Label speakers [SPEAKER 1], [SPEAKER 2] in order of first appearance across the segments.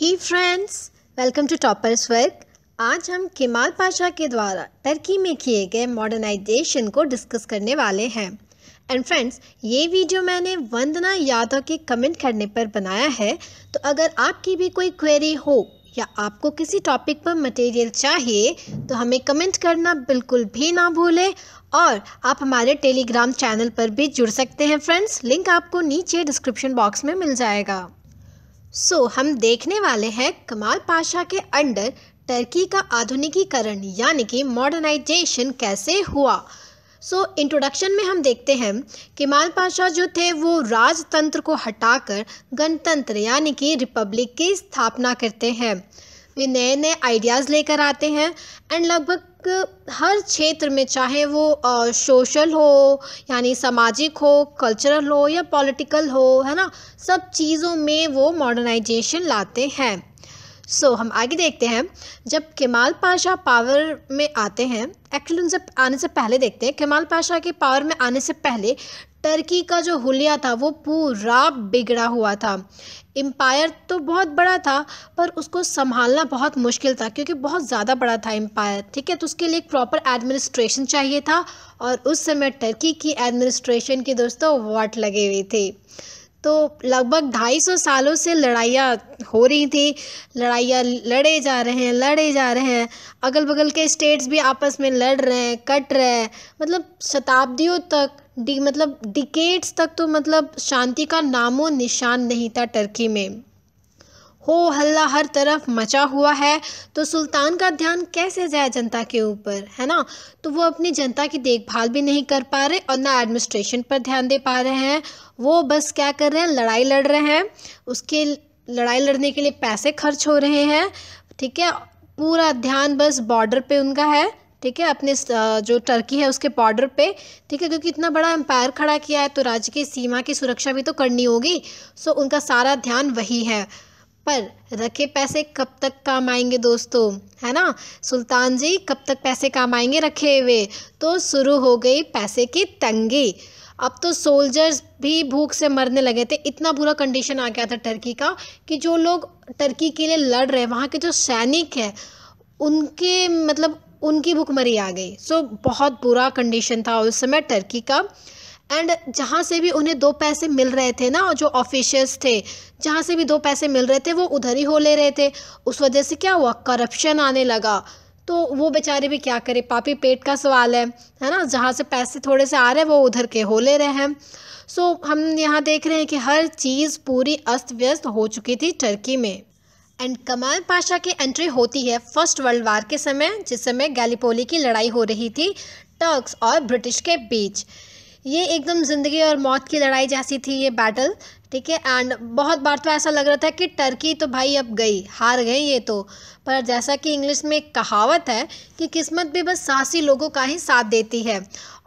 [SPEAKER 1] He friends welcome to toppers work आज हम Kemal Pasha के द्वारा टर्की में किए गए मॉडर्नाइजेशन को डिस्कस करने वाले हैं एंड फ्रेंड्स ये वीडियो मैंने वंदना यादव के कमेंट करने पर बनाया है तो अगर आपकी भी कोई क्वेरी हो या आपको किसी टॉपिक पर मटेरियल चाहिए तो हमें कमेंट करना बिल्कुल भी ना भूलें और आप हमारे टेलीग्राम चैनल पर भी जुड़ सकते हैं फ्रेंड्स लिंक आपको नीचे डिस्क्रिप्शन बॉक्स में मिल जाएगा सो so, हम देखने वाले हैं कमाल पाशा के अंडर टर्की का आधुनिकीकरण यानी कि मॉडर्नाइजेशन कैसे हुआ सो so, इंट्रोडक्शन में हम देखते हैं किमाल पाशा जो थे वो राजतंत्र को हटाकर गणतंत्र यानी कि रिपब्लिक की स्थापना करते हैं वे नए नए आइडियाज़ लेकर आते हैं एंड लगभग हर क्षेत्र में चाहे वो सोशल हो यानी सामाजिक हो कल्चरल हो या पॉलिटिकल हो है ना सब चीज़ों में वो मॉडर्नाइजेशन लाते हैं सो so, हम आगे देखते हैं जब केमाल पाशा पावर में आते हैं एक्चुअली उनसे आने से पहले देखते हैं केमाल पाशा के पावर में आने से पहले टर्की का जो हुलिया था वो पूरा बिगड़ा हुआ था एम्पायर तो बहुत बड़ा था पर उसको संभालना बहुत मुश्किल था क्योंकि बहुत ज़्यादा बड़ा था एम्पायर ठीक है तो उसके लिए एक प्रॉपर एडमिनिस्ट्रेशन चाहिए था और उस समय टर्की की एडमिनिस्ट्रेशन की दोस्तों वाट लगे हुई थी तो लगभग ढाई सौ सालों से लड़ाइयाँ हो रही थी लड़ाइयाँ लड़े जा रहे हैं लड़े जा रहे हैं अगल बगल के स्टेट्स भी आपस में लड़ रहे हैं कट रहे हैं मतलब शताब्दियों तक डी मतलब डिकेट्स तक तो मतलब शांति का नामो निशान नहीं था टर्की में हो हल्ला हर तरफ मचा हुआ है तो सुल्तान का ध्यान कैसे जाए जनता के ऊपर है ना तो वो अपनी जनता की देखभाल भी नहीं कर पा रहे और ना एडमिनिस्ट्रेशन पर ध्यान दे पा रहे हैं वो बस क्या कर रहे हैं लड़ाई लड़ रहे हैं उसके लड़ाई लड़ने के लिए पैसे खर्च हो रहे हैं ठीक है पूरा ध्यान बस बॉर्डर पे उनका है ठीक है अपने जो टर्की है उसके बॉर्डर पे ठीक है क्योंकि इतना बड़ा एम्पायर खड़ा किया है तो राज्य की सीमा की सुरक्षा भी तो करनी होगी सो उनका सारा ध्यान वही है पर रखे पैसे कब तक काम आएंगे दोस्तों है ना सुल्तान जी कब तक पैसे काम आएंगे रखे हुए तो शुरू हो गई पैसे की तंगी अब तो सोल्जर्स भी भूख से मरने लगे थे इतना बुरा कंडीशन आ गया था टर्की का कि जो लोग टर्की के लिए लड़ रहे हैं वहाँ के जो सैनिक हैं उनके मतलब उनकी भुखमरी आ गई सो बहुत बुरा कंडीशन था उस समय टर्की का एंड जहाँ से भी उन्हें दो पैसे मिल रहे थे ना जो ऑफिशियस थे जहाँ से भी दो पैसे मिल रहे थे वो उधर ही हो ले रहे थे उस वजह से क्या हुआ करप्शन आने लगा तो वो बेचारे भी क्या करे पापी पेट का सवाल है है ना जहाँ से पैसे थोड़े से आ रहे हैं वो उधर के हो ले रहे हैं सो so, हम यहाँ देख रहे हैं कि हर चीज़ पूरी अस्त व्यस्त हो चुकी थी टर्की में एंड कमाल पाशा की एंट्री होती है फर्स्ट वर्ल्ड वार के समय जिस समय गैलीपोली की लड़ाई हो रही थी टर्क्स और ब्रिटिश के बीच ये एकदम ज़िंदगी और मौत की लड़ाई जैसी थी ये बैटल ठीक है एंड बहुत बार तो ऐसा लग रहा था कि टर्की तो भाई अब गई हार गई ये तो पर जैसा कि इंग्लिश में एक कहावत है कि किस्मत भी बस साहसी लोगों का ही साथ देती है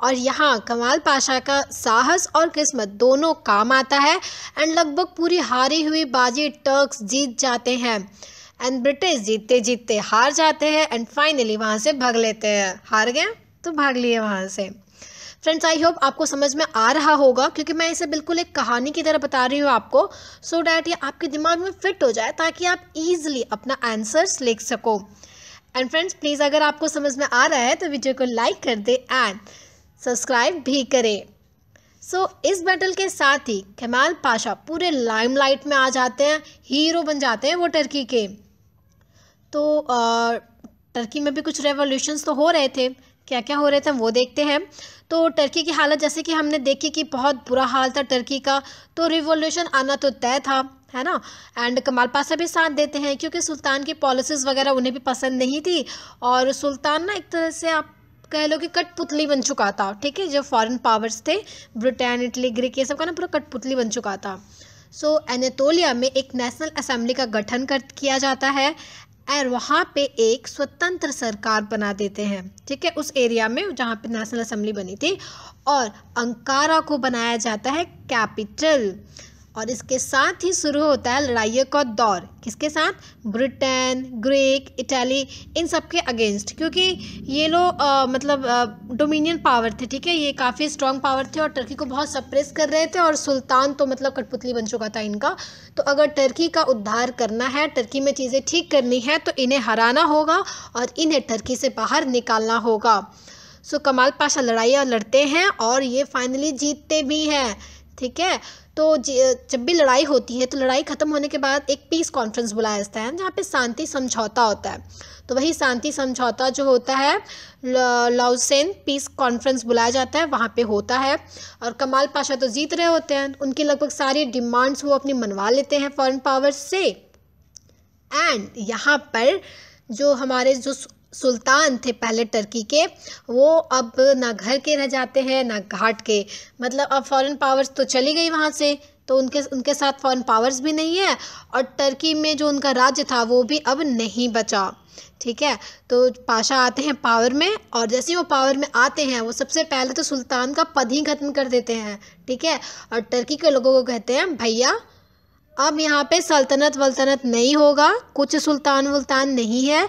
[SPEAKER 1] और यहाँ कमाल पाशा का साहस और किस्मत दोनों काम आता है एंड लगभग पूरी हारी हुई बाजी टर्क्स जीत जाते हैं एंड ब्रिटिश जीतते जीतते हार जाते हैं एंड फाइनली वहाँ से भाग लेते हैं हार गए तो भाग लिए वहाँ से फ्रेंड्स आई होप आपको समझ में आ रहा होगा क्योंकि मैं इसे बिल्कुल एक कहानी की तरह बता रही हूँ आपको सो so डैट ये आपके दिमाग में फिट हो जाए ताकि आप ईजिली अपना आंसर्स लिख सको एंड फ्रेंड्स प्लीज़ अगर आपको समझ में आ रहा है तो वीडियो को लाइक कर दे एंड सब्सक्राइब भी करें सो so, इस बैटल के साथ ही कमाल पाशा पूरे लाइमलाइट में आ जाते हैं हीरो बन जाते हैं वो टर्की के तो आ, टर्की में भी कुछ रेवोल्यूशंस तो हो रहे थे क्या क्या हो रहे थे वो देखते हैं तो टर्की की हालत जैसे कि हमने देखी कि बहुत बुरा हाल था टर्की का तो रिवोल्यूशन आना तो तय था है ना एंड कमाल पाशा भी साथ देते हैं क्योंकि सुल्तान की पॉलिसीज़ वगैरह उन्हें भी पसंद नहीं थी और सुल्तान ना एक तरह से आप कह लो कि कठपुतली बन चुका था ठीक है जो फॉरेन पावर्स थे ब्रिटेन इटली ग्रीक ये सब का ना पूरा कठपुतली बन चुका था सो so, एनेतोलिया में एक नेशनल असेंबली का गठन कर किया जाता है और वहाँ पे एक स्वतंत्र सरकार बना देते हैं ठीक है उस एरिया में जहाँ पे नेशनल असम्बली बनी थी और अंकारा को बनाया जाता है कैपिटल और इसके साथ ही शुरू होता है लड़ाइयों का दौर किसके साथ ब्रिटेन ग्रीक इटली इन सब के अगेंस्ट क्योंकि ये लोग मतलब डोमिनियन पावर थे ठीक है ये काफ़ी स्ट्रॉन्ग पावर थे और टर्की को बहुत सप्रेस कर रहे थे और सुल्तान तो मतलब कठपुतली बन चुका था इनका तो अगर टर्की का उद्धार करना है टर्की में चीज़ें ठीक करनी है तो इन्हें हराना होगा और इन्हें टर्की से बाहर निकालना होगा सो so, कमाल पाशा लड़ाइयाँ लड़ते हैं और ये फाइनली जीतते भी हैं ठीक है तो जब भी लड़ाई होती है तो लड़ाई ख़त्म होने के बाद एक पीस कॉन्फ्रेंस बुलाया जाता है जहाँ पे शांति समझौता होता है तो वही शांति समझौता जो होता है लाउसेन पीस कॉन्फ्रेंस बुलाया जाता है वहाँ पे होता है और कमाल पाशा तो जीत रहे होते हैं उनकी लगभग सारी डिमांड्स वो अपनी मनवा लेते हैं फॉरन पावर से एंड यहाँ पर जो हमारे जो सुल्तान थे पहले टर्की के वो अब ना घर के रह जाते हैं ना घाट के मतलब अब फॉरेन पावर्स तो चली गई वहाँ से तो उनके उनके साथ फॉरेन पावर्स भी नहीं है और टर्की में जो उनका राज्य था वो भी अब नहीं बचा ठीक है तो पाशा आते हैं पावर में और जैसे ही वो पावर में आते हैं वो सबसे पहले तो सुल्तान का पद ही ख़त्म कर देते हैं ठीक है और टर्की के लोगों को कहते हैं भैया अब यहाँ पे सल्तनत वल्तनत नहीं होगा कुछ सुल्तान वुल्तान नहीं है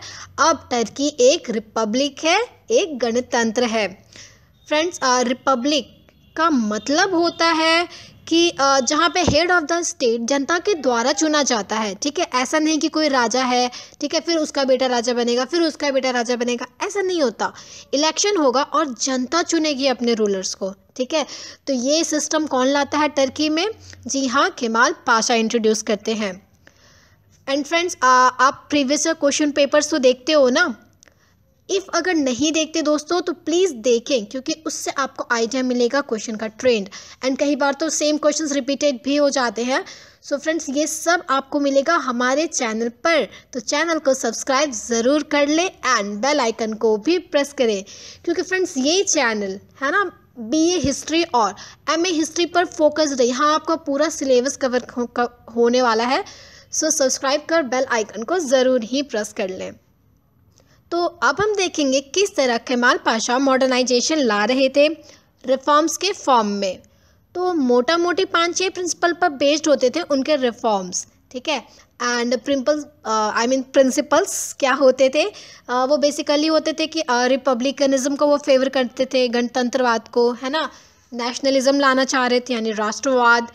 [SPEAKER 1] अब टर्की एक रिपब्लिक है एक गणतंत्र है फ्रेंड्स रिपब्लिक का मतलब होता है कि जहाँ पे हेड ऑफ द स्टेट जनता के द्वारा चुना जाता है ठीक है ऐसा नहीं कि कोई राजा है ठीक है फिर उसका बेटा राजा बनेगा फिर उसका बेटा राजा बनेगा ऐसा नहीं होता इलेक्शन होगा और जनता चुनेगी अपने रूलर्स को ठीक है तो ये सिस्टम कौन लाता है टर्की में जी हाँ केमाल पाशा इंट्रोड्यूस करते हैं एंड फ्रेंड्स आप प्रीवियस क्वेश्चन पेपर्स तो देखते हो ना इफ़ अगर नहीं देखते दोस्तों तो प्लीज़ देखें क्योंकि उससे आपको आइडिया मिलेगा क्वेश्चन का ट्रेंड एंड कई बार तो सेम क्वेश्चंस रिपीटेड भी हो जाते हैं सो so फ्रेंड्स ये सब आपको मिलेगा हमारे चैनल पर तो चैनल को सब्सक्राइब ज़रूर कर लें एंड बेल आइकन को भी प्रेस करें क्योंकि फ्रेंड्स ये चैनल है ना बी ए हिस्ट्री और एम ए हिस्ट्री पर फोकस रही यहाँ आपका पूरा सिलेबस कवर होने वाला है सो सब्सक्राइब कर बेल आइकन को ज़रूर ही प्रेस कर लें तो अब हम देखेंगे किस तरह केमाल पाशा मॉडर्नाइजेशन ला रहे थे रिफॉर्म्स के फॉर्म में तो मोटा मोटी पाँच छः प्रिंसिपल पर बेस्ड होते थे उनके रिफॉर्म्स ठीक है and principle I mean principles क्या होते थे uh, वो बेसिकली होते थे कि रिपब्लिकनिज्म uh, को वो फेवर करते थे गणतंत्रवाद को है ना नेशनलिज्म लाना चाह रहे थे यानी राष्ट्रवाद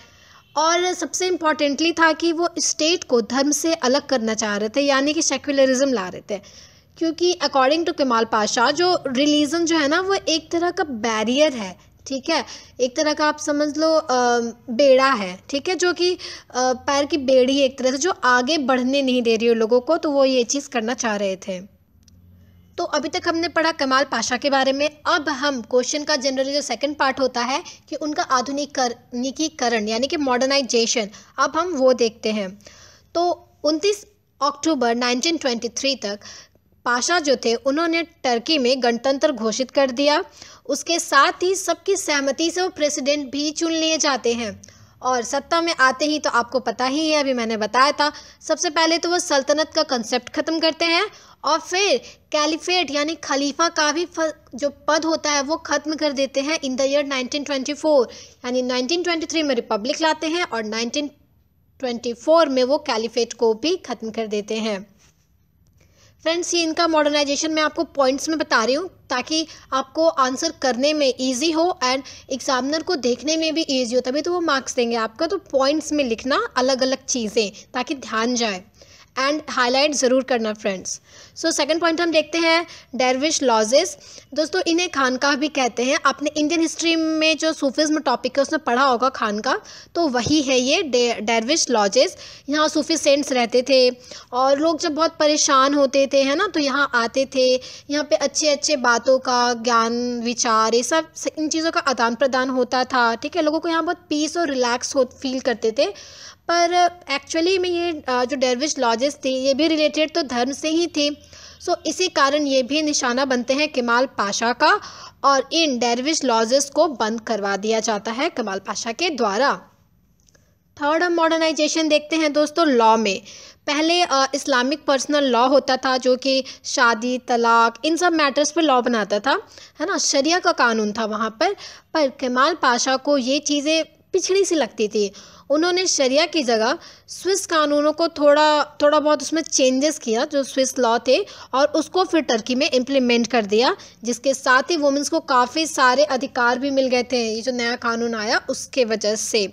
[SPEAKER 1] और सबसे इम्पॉर्टेंटली था कि वो स्टेट को धर्म से अलग करना चाह रहे थे यानी कि सेक्युलरिज्म ला रहे थे क्योंकि अकॉर्डिंग टू कमाल पाशा जो रिलीजन जो है ना वो एक तरह का बैरियर है ठीक है एक तरह का आप समझ लो बेड़ा है ठीक है जो कि पैर की बेड़ी है एक तरह से जो आगे बढ़ने नहीं दे रही है लोगों को तो वो ये चीज़ करना चाह रहे थे तो अभी तक हमने पढ़ा कमाल पाशा के बारे में अब हम क्वेश्चन का जनरली जो सेकंड पार्ट होता है कि उनका आधुनिकीकरण यानी कि मॉडर्नाइजेशन अब हम वो देखते हैं तो 29 अक्टूबर 1923 तक पाशा जो थे उन्होंने टर्की में गणतंत्र घोषित कर दिया उसके साथ ही सबकी सहमति से वो प्रेसिडेंट भी चुन लिए जाते हैं और सत्ता में आते ही तो आपको पता ही है अभी मैंने बताया था सबसे पहले तो वो सल्तनत का कंसेप्ट ख़त्म करते हैं और फिर कैलिफेट यानी खलीफा का भी जो पद होता है वो ख़त्म कर देते हैं इन द ईयर 1924 यानी 1923 में रिपब्लिक लाते हैं और 1924 में वो कैलिफेट को भी ख़त्म कर देते हैं फ्रेंड्स ये इनका मॉडर्नाइजेशन मैं आपको पॉइंट्स में बता रही हूँ ताकि आपको आंसर करने में इजी हो एंड एग्जामिनर को देखने में भी इजी हो तभी तो वो मार्क्स देंगे आपका तो पॉइंट्स में लिखना अलग अलग चीज़ें ताकि ध्यान जाए एंड हाईलाइट ज़रूर करना फ्रेंड्स सो सेकंड पॉइंट हम देखते हैं डेरविश लॉजेस दोस्तों इन्हें खानकाह भी कहते हैं आपने इंडियन हिस्ट्री में जो सूफिज़्म टॉपिक है उसमें पढ़ा होगा का तो वही है ये डेरविश लॉजेस यहाँ सूफी सेंट्स रहते थे और लोग जब बहुत परेशान होते थे है ना तो यहाँ आते थे यहाँ पे अच्छे अच्छे बातों का ज्ञान विचार ये सब इन चीज़ों का आदान प्रदान होता था ठीक है लोगों को यहाँ बहुत पीस और रिलैक्स हो फील करते थे पर एक्चुअली में ये जो डेरविश लॉजेस थे ये भी रिलेटेड तो धर्म से ही थे सो इसी कारण ये भी निशाना बनते हैं कमाल पाशा का और इन डेरविश लॉजेस को बंद करवा दिया जाता है कमाल पाशा के द्वारा थर्ड हम मॉडर्नाइजेशन देखते हैं दोस्तों लॉ में पहले इस्लामिक पर्सनल लॉ होता था जो कि शादी तलाक इन सब मैटर्स पर लॉ बनाता था है ना शरिया का कानून था वहाँ पर पर कमाल पाशा को ये चीज़ें पिछड़ी सी लगती थी उन्होंने शरिया की जगह स्विस कानूनों को थोड़ा थोड़ा बहुत उसमें चेंजेस किया जो स्विस लॉ थे और उसको फिर टर्की में इम्प्लीमेंट कर दिया जिसके साथ ही वुमेंस को काफ़ी सारे अधिकार भी मिल गए थे ये जो नया कानून आया उसके वजह से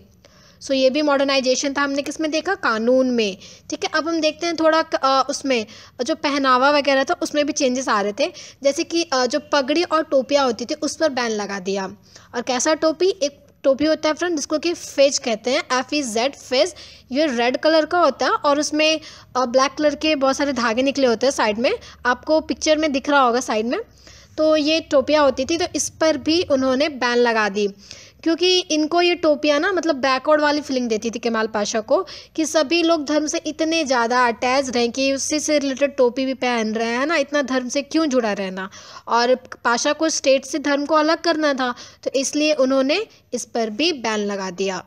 [SPEAKER 1] सो so, ये भी मॉडर्नाइजेशन था हमने किस में देखा कानून में ठीक है अब हम देखते हैं थोड़ा आ, उसमें जो पहनावा वगैरह था उसमें भी चेंजेस आ रहे थे जैसे कि आ, जो पगड़ी और टोपियाँ होती थी उस पर बैन लगा दिया और कैसा टोपी एक टोपी होता है फ्रेंड जिसको कि फेज कहते हैं एफ ई जेड फेज ये रेड कलर का होता है और उसमें ब्लैक कलर के बहुत सारे धागे निकले होते हैं साइड में आपको पिक्चर में दिख रहा होगा साइड में तो ये टोपियाँ होती थी तो इस पर भी उन्होंने बैन लगा दी क्योंकि इनको ये टोपियाँ ना मतलब बैकवर्ड वाली फीलिंग देती थी केमाल पाशा को कि सभी लोग धर्म से इतने ज़्यादा अटैच हैं कि उससे से रिलेटेड टोपी भी पहन रहे हैं ना इतना धर्म से क्यों जुड़ा रहना और पाशा को स्टेट से धर्म को अलग करना था तो इसलिए उन्होंने इस पर भी बैन लगा दिया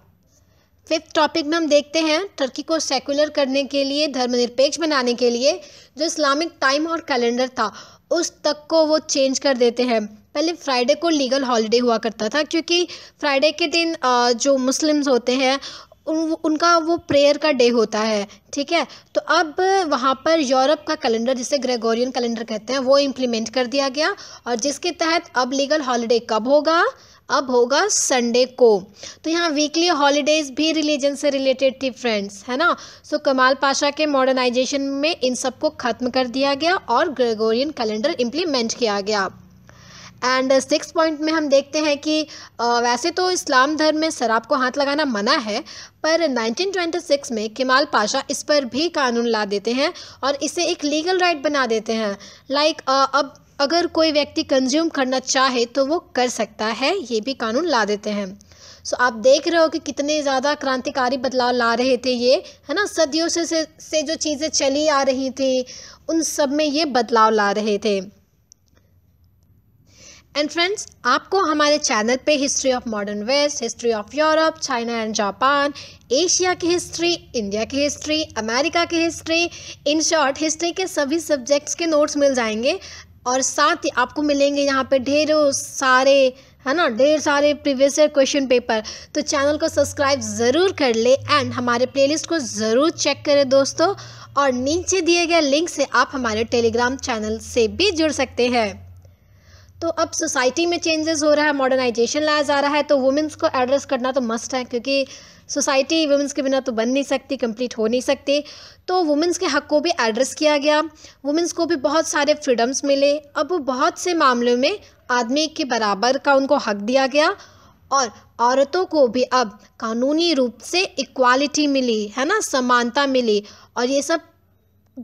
[SPEAKER 1] फिफ्थ टॉपिक में हम देखते हैं टर्की को सेकुलर करने के लिए धर्मनिरपेक्ष बनाने के लिए जो इस्लामिक टाइम और कैलेंडर था उस तक को वो चेंज कर देते हैं पहले फ्राइडे को लीगल हॉलीडे हुआ करता था क्योंकि फ्राइडे के दिन जो मुस्लिम्स होते हैं उन, उनका वो प्रेयर का डे होता है ठीक है तो अब वहाँ पर यूरोप का कैलेंडर जिसे ग्रेगोरियन कैलेंडर कहते हैं वो इम्प्लीमेंट कर दिया गया और जिसके तहत अब लीगल हॉलीडे कब होगा अब होगा संडे को तो यहाँ वीकली हॉलीडेज भी रिलीजन से रिलेटेड थी फ्रेंड्स है ना सो so, कमाल पाशा के मॉडर्नाइजेशन में इन सबको ख़त्म कर दिया गया और ग्रेगोरियन कैलेंडर इम्प्लीमेंट किया गया एंड सिक्स पॉइंट में हम देखते हैं कि वैसे तो इस्लाम धर्म में शराब को हाथ लगाना मना है पर 1926 में किमाल पाशा इस पर भी कानून ला देते हैं और इसे एक लीगल राइट बना देते हैं लाइक like, अब अगर कोई व्यक्ति कंज्यूम करना चाहे तो वो कर सकता है ये भी कानून ला देते हैं सो so, आप देख रहे हो कि कितने ज़्यादा क्रांतिकारी बदलाव ला रहे थे ये है ना सदियों से से, से जो चीज़ें चली आ रही थी उन सब में ये बदलाव ला रहे थे एंड फ्रेंड्स आपको हमारे चैनल पे history of modern west history of Europe China and Japan Asia की हिस्ट्री इंडिया की हिस्ट्री अमेरिका की हिस्ट्री इन शॉर्ट हिस्ट्री के सभी सब्जेक्ट्स के नोट्स मिल जाएंगे और साथ ही आपको मिलेंगे यहाँ पे ढेरों सारे है ना ढेर सारे प्रीवियस ईयर क्वेश्चन पेपर तो चैनल को सब्सक्राइब ज़रूर कर ले एंड हमारे प्लेलिस्ट को ज़रूर चेक करें दोस्तों और नीचे दिए गए लिंक से आप हमारे टेलीग्राम चैनल से भी जुड़ सकते हैं तो अब सोसाइटी में चेंजेस हो रहा है मॉडर्नाइजेशन लाया जा रहा है तो वुमेंस को एड्रेस करना तो मस्ट है क्योंकि सोसाइटी वुमेंस के बिना तो बन नहीं सकती कंप्लीट हो नहीं सकती तो वुमेंस के हक़ को भी एड्रेस किया गया वुमेंस को भी बहुत सारे फ्रीडम्स मिले अब बहुत से मामलों में आदमी के बराबर का उनको हक दिया गया और औरतों को भी अब कानूनी रूप से इक्वालिटी मिली है ना समानता मिली और ये सब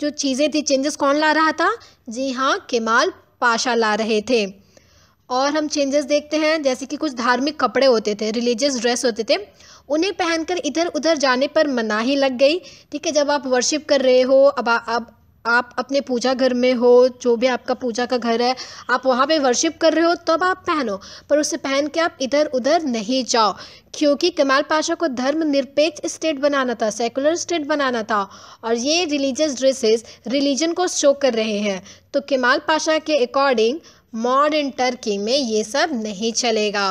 [SPEAKER 1] जो चीज़ें थी चेंजेस कौन ला रहा था जी हाँ केमाल पाशा ला रहे थे और हम चेंजेस देखते हैं जैसे कि कुछ धार्मिक कपड़े होते थे रिलीजियस ड्रेस होते थे उन्हें पहनकर इधर उधर जाने पर मनाही लग गई ठीक है जब आप वर्शिप कर रहे हो अब आ, अब आप अपने पूजा घर में हो जो भी आपका पूजा का घर है आप वहाँ पे वर्शिप कर रहे हो तब आप पहनो पर उसे पहन के आप इधर उधर नहीं जाओ क्योंकि कमाल पाशा को धर्म निरपेक्ष स्टेट बनाना था सेकुलर स्टेट बनाना था और ये रिलीजियस ड्रेसेस रिलीजन को शो कर रहे हैं तो कमाल पाशा के अकॉर्डिंग मॉडर्न टर्की में ये सब नहीं चलेगा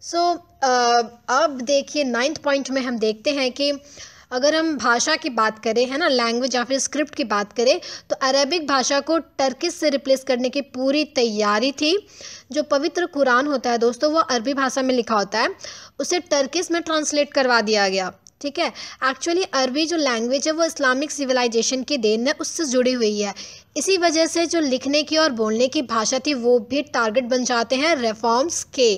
[SPEAKER 1] सो so, uh, अब देखिए नाइन्थ पॉइंट में हम देखते हैं कि अगर हम भाषा की बात करें है ना लैंग्वेज या फिर स्क्रिप्ट की बात करें तो अरेबिक भाषा को टर्किश से रिप्लेस करने की पूरी तैयारी थी जो पवित्र कुरान होता है दोस्तों वो अरबी भाषा में लिखा होता है उसे टर्किस में ट्रांसलेट करवा दिया गया ठीक है एक्चुअली अरबी जो लैंग्वेज है वो इस्लामिक सिविलाइजेशन की देन है उससे जुड़ी हुई है इसी वजह से जो लिखने की और बोलने की भाषा थी वो भी टारगेट बन जाते हैं रिफॉर्म्स के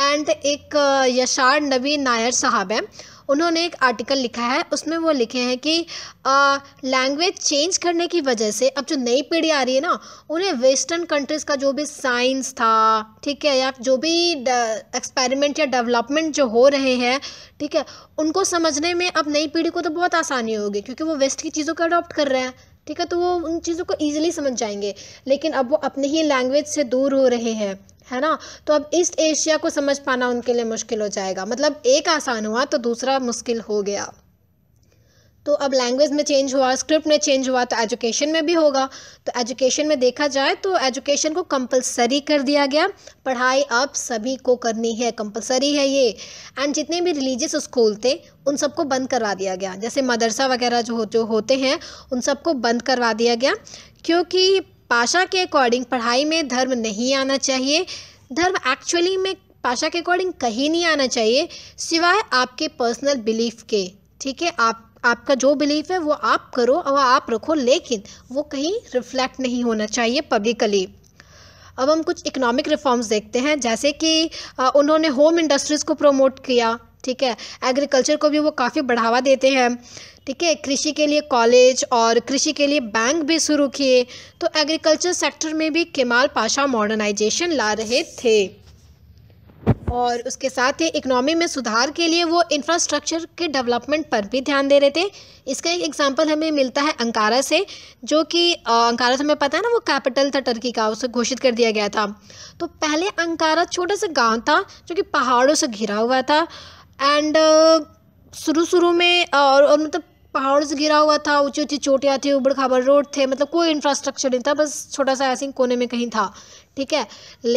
[SPEAKER 1] एंड एक यशार नबी नायर साहब हैं उन्होंने एक आर्टिकल लिखा है उसमें वो लिखे हैं कि लैंग्वेज चेंज करने की वजह से अब जो नई पीढ़ी आ रही है ना उन्हें वेस्टर्न कंट्रीज़ का जो भी साइंस था ठीक है या जो भी एक्सपेरिमेंट या डेवलपमेंट जो हो रहे हैं ठीक है उनको समझने में अब नई पीढ़ी को तो बहुत आसानी होगी क्योंकि वो वेस्ट की चीज़ों को अडॉप्ट कर रहे हैं ठीक है तो वो उन चीज़ों को ईजिली समझ जाएंगे लेकिन अब वो अपने ही लैंग्वेज से दूर हो रहे हैं है ना तो अब ईस्ट एशिया को समझ पाना उनके लिए मुश्किल हो जाएगा मतलब एक आसान हुआ तो दूसरा मुश्किल हो गया तो अब लैंग्वेज में चेंज हुआ स्क्रिप्ट में चेंज हुआ तो एजुकेशन में भी होगा तो एजुकेशन में देखा जाए तो एजुकेशन को कंपलसरी कर दिया गया पढ़ाई अब सभी को करनी है कंपलसरी है ये एंड जितने भी रिलीजियस स्कूल थे उन सबको बंद करवा दिया गया जैसे मदरसा वगैरह जो जो होते हैं उन सबको बंद करवा दिया गया क्योंकि पाशा के अकॉर्डिंग पढ़ाई में धर्म नहीं आना चाहिए धर्म एक्चुअली में पाशा के अकॉर्डिंग कहीं नहीं आना चाहिए सिवाय आपके पर्सनल बिलीफ के ठीक है आप आपका जो बिलीफ है वो आप करो और आप रखो लेकिन वो कहीं रिफ्लेक्ट नहीं होना चाहिए पब्लिकली अब हम कुछ इकोनॉमिक रिफॉर्म्स देखते हैं जैसे कि उन्होंने होम इंडस्ट्रीज़ को प्रमोट किया ठीक है एग्रीकल्चर को भी वो काफ़ी बढ़ावा देते हैं ठीक है कृषि के लिए कॉलेज और कृषि के लिए बैंक भी शुरू किए तो एग्रीकल्चर सेक्टर में भी केमाल पाशा मॉडर्नाइजेशन ला रहे थे और उसके साथ ही इकनॉमी में सुधार के लिए वो इंफ्रास्ट्रक्चर के डेवलपमेंट पर भी ध्यान दे रहे थे इसका एक एग्जांपल हमें मिलता है अंकारा से जो कि अंकारा तो हमें पता है ना वो कैपिटल था टर्की का उसे घोषित कर दिया गया था तो पहले अंकारा छोटा सा गाँव था जो कि पहाड़ों से घिरा हुआ था एंड शुरू शुरू में और, और मतलब पहाड़ से घिरा हुआ था ऊँची ऊँची चोटियाँ थी उबड़ खाबड़ रोड थे मतलब कोई इंफ्रास्ट्रक्चर नहीं था बस छोटा सा ऐसे कोने में कहीं था ठीक है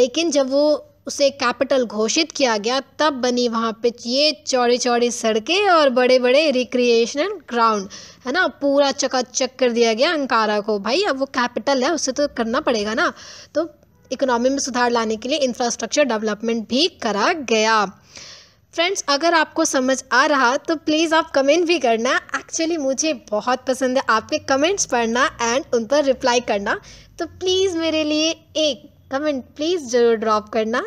[SPEAKER 1] लेकिन जब वो उसे कैपिटल घोषित किया गया तब बनी वहाँ पे ये चौड़ी चौड़ी सड़कें और बड़े बड़े रिक्रिएशनल ग्राउंड है ना पूरा चकाचक कर दिया गया अंकारा को भाई अब वो कैपिटल है उसे तो करना पड़ेगा ना तो इकोनॉमी में सुधार लाने के लिए इंफ्रास्ट्रक्चर डेवलपमेंट भी करा गया फ्रेंड्स अगर आपको समझ आ रहा तो प्लीज़ आप कमेंट भी करना एक्चुअली मुझे बहुत पसंद है आपके कमेंट्स पढ़ना एंड उन पर रिप्लाई करना तो प्लीज़ मेरे लिए एक कमेंट प्लीज़ ज़रूर ड्रॉप करना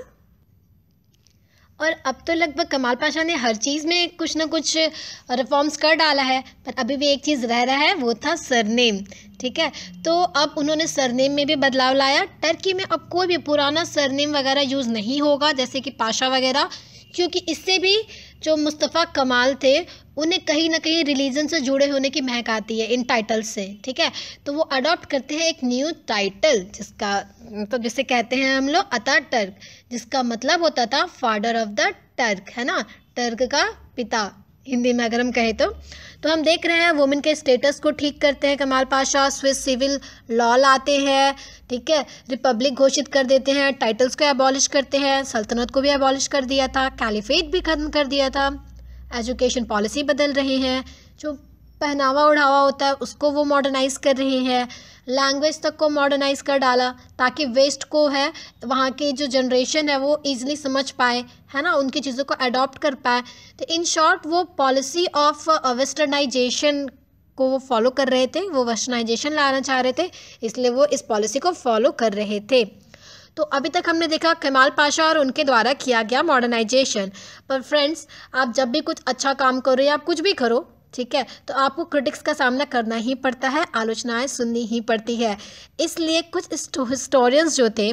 [SPEAKER 1] और अब तो लगभग कमाल पाशा ने हर चीज़ में कुछ ना कुछ रिफॉर्म्स कर डाला है पर अभी भी एक चीज़ रह रहा है वो था सरनेम ठीक है तो अब उन्होंने सरनेम में भी बदलाव लाया टर्की में अब कोई भी पुराना सरनेम वगैरह यूज़ नहीं होगा जैसे कि पाशा वगैरह क्योंकि इससे भी जो मुस्तफ़ा कमाल थे उन्हें कहीं ना कहीं रिलीजन से जुड़े होने की महक आती है इन टाइटल से ठीक है तो वो अडॉप्ट करते हैं एक न्यू टाइटल जिसका तो जिसे कहते हैं हम लोग अता टर्क जिसका मतलब होता था फादर ऑफ द टर्क है ना टर्क का पिता हिंदी में अगर हम कहें तो तो हम देख रहे हैं वुमेन के स्टेटस को ठीक करते हैं Kemal Pasha Swiss civil law लाते हैं ठीक है रिपब्लिक घोषित कर देते हैं टाइटल्स को एबॉलिश करते हैं सल्तनत को भी एबॉलिश कर दिया था कैलिफेट भी खत्म कर दिया था एजुकेशन पॉलिसी बदल रहे हैं जो पहनावा उड़ावा होता है उसको वो मॉडर्नाइज कर रहे हैं लैंग्वेज तक को मॉडर्नाइज कर डाला ताकि वेस्ट को है वहाँ की जो जनरेशन है वो ईजिली समझ पाए है ना उनकी चीज़ों को अडॉप्ट कर पाए तो इन शॉर्ट वो पॉलिसी ऑफ वेस्टर्नाइजेशन को वो फॉलो कर रहे थे वो वेस्टर्नाइजेशन लाना चाह रहे थे इसलिए वो इस पॉलिसी को फॉलो कर रहे थे तो अभी तक हमने देखा कमाल पाशा और उनके द्वारा किया गया मॉडर्नाइजेशन पर फ्रेंड्स आप जब भी कुछ अच्छा काम करो या आप कुछ भी करो ठीक है तो आपको क्रिटिक्स का सामना करना ही पड़ता है आलोचनाएं सुननी ही पड़ती है इसलिए कुछ हिस्टोरियंस जो थे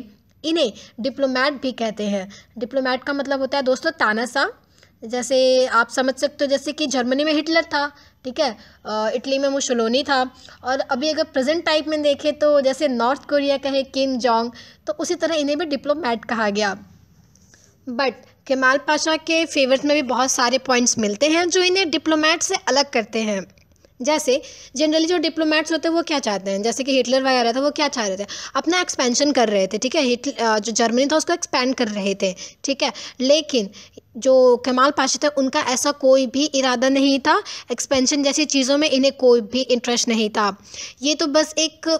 [SPEAKER 1] इन्हें डिप्लोमैट भी कहते हैं डिप्लोमैट का मतलब होता है दोस्तों तानासा जैसे आप समझ सकते हो जैसे कि जर्मनी में हिटलर था ठीक है इटली में मुशलोनी था और अभी अगर प्रेजेंट टाइप में देखें तो जैसे नॉर्थ कोरिया कहे किम जोंग तो उसी तरह इन्हें भी डिप्लोमेट कहा गया बट केमाल पाशा के फेवरेट में भी बहुत सारे पॉइंट्स मिलते हैं जो इन्हें डिप्लोमेट से अलग करते हैं जैसे जनरली जो डिप्लोमेट्स होते हैं वो क्या चाहते हैं जैसे कि हिटलर वगैरह था वो क्या चाह रहे थे अपना एक्सपेंशन कर रहे थे ठीक है हिट जो जर्मनी था उसको एक्सपेंड कर रहे थे ठीक है लेकिन जो कमाल पाशा थे उनका ऐसा कोई भी इरादा नहीं था एक्सपेंशन जैसी चीज़ों में इन्हें कोई भी इंटरेस्ट नहीं था ये तो बस एक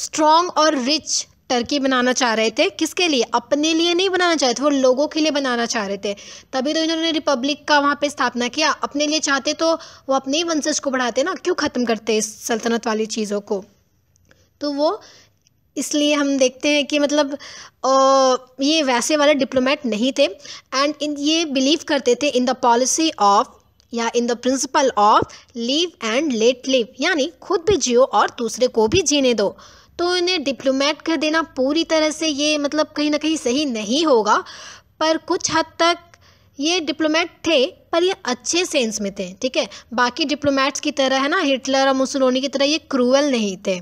[SPEAKER 1] स्ट्रॉन्ग और रिच टर्की बनाना चाह रहे थे किसके लिए अपने लिए नहीं बनाना चाह रहे थे वो लोगों के लिए बनाना चाह रहे थे तभी तो इन्होंने रिपब्लिक का वहाँ पे स्थापना किया अपने लिए चाहते तो वो अपने ही वंशज को बढ़ाते ना क्यों ख़त्म करते इस सल्तनत वाली चीज़ों को तो वो इसलिए हम देखते हैं कि मतलब ये वैसे वाले डिप्लोमेट नहीं थे एंड इन ये बिलीव करते थे इन द पॉलिसी ऑफ या in the principle of live and let live यानी खुद भी जियो और दूसरे को भी जीने दो तो इन्हें डिप्लोमेट कर देना पूरी तरह से ये मतलब कहीं ना कहीं सही नहीं होगा पर कुछ हद तक ये डिप्लोमेट थे पर ये अच्छे सेंस में थे ठीक है बाकी डिप्लोमेट्स की तरह है ना हिटलर और मुसलोनी की तरह ये क्रूअल नहीं थे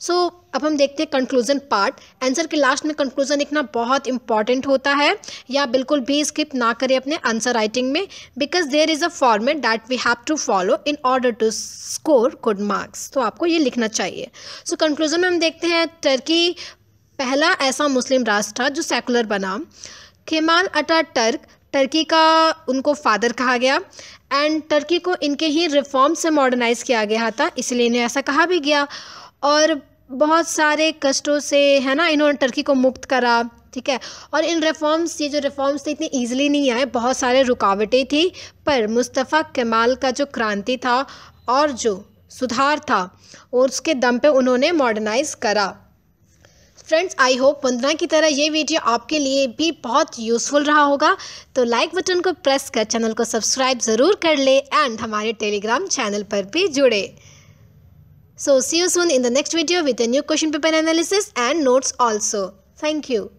[SPEAKER 1] सो so, अब हम देखते हैं कंक्लूजन पार्ट आंसर के लास्ट में कंक्लूजन लिखना बहुत इंपॉर्टेंट होता है या बिल्कुल भी स्किप ना करें अपने आंसर राइटिंग में because there is a format that we have to follow in order to score good marks तो आपको ये लिखना चाहिए सो so, कंक्लूजन में हम देखते हैं टर्की पहला ऐसा मुस्लिम राष्ट्र था जो सेकुलर बना खेमाल अटा टर्क टर्की का उनको फादर कहा गया एंड टर्की को इनके ही रिफॉर्म से मॉडर्नाइज किया गया था इसलिए इन्हें ऐसा कहा भी गया और बहुत सारे कष्टों से है ना इन्होंने टर्की को मुक्त करा ठीक है और इन रिफॉर्म्स ये जो रिफॉर्म्स थे इतने ईजिली नहीं आए बहुत सारे रुकावटें थी पर मुस्तफ़ा कमाल का जो क्रांति था और जो सुधार था और उसके दम पे उन्होंने मॉडर्नाइज करा फ्रेंड्स आई होप वंदना की तरह ये वीडियो आपके लिए भी बहुत यूज़फुल रहा होगा तो लाइक बटन को प्रेस कर चैनल को सब्सक्राइब ज़रूर कर ले एंड हमारे टेलीग्राम चैनल पर भी जुड़े So see you soon in the next video with a new question paper analysis and notes also. Thank you.